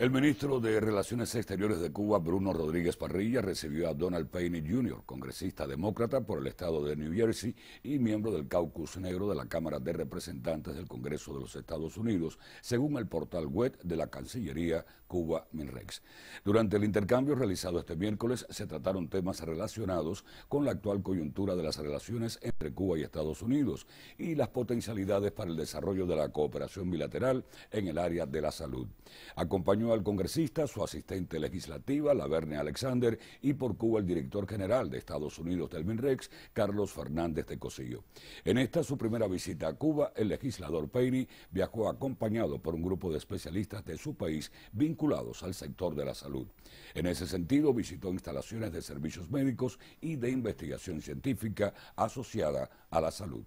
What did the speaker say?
El ministro de Relaciones Exteriores de Cuba, Bruno Rodríguez Parrilla, recibió a Donald Payne Jr., congresista demócrata por el estado de New Jersey y miembro del Caucus Negro de la Cámara de Representantes del Congreso de los Estados Unidos, según el portal web de la Cancillería Cuba Minrex. Durante el intercambio realizado este miércoles, se trataron temas relacionados con la actual coyuntura de las relaciones entre Cuba y Estados Unidos y las potencialidades para el desarrollo de la cooperación bilateral en el área de la salud. Acompañó al congresista, su asistente legislativa, Laverne Alexander, y por Cuba el director general de Estados Unidos del MINREX, Carlos Fernández de Cosillo. En esta su primera visita a Cuba, el legislador Peini viajó acompañado por un grupo de especialistas de su país vinculados al sector de la salud. En ese sentido, visitó instalaciones de servicios médicos y de investigación científica asociada a la salud.